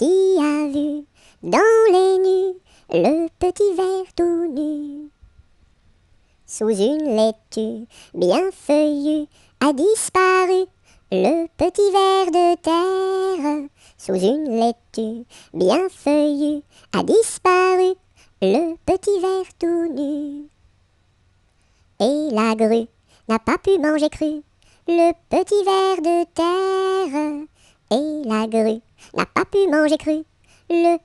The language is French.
qui a vu dans les nues le petit ver tout nu Sous une laitue bien feuillue a disparu le petit verre de terre. Sous une laitue bien feuillue a disparu le petit ver tout nu. Et la grue n'a pas pu manger cru le petit ver de terre n'a pas pu manger cru le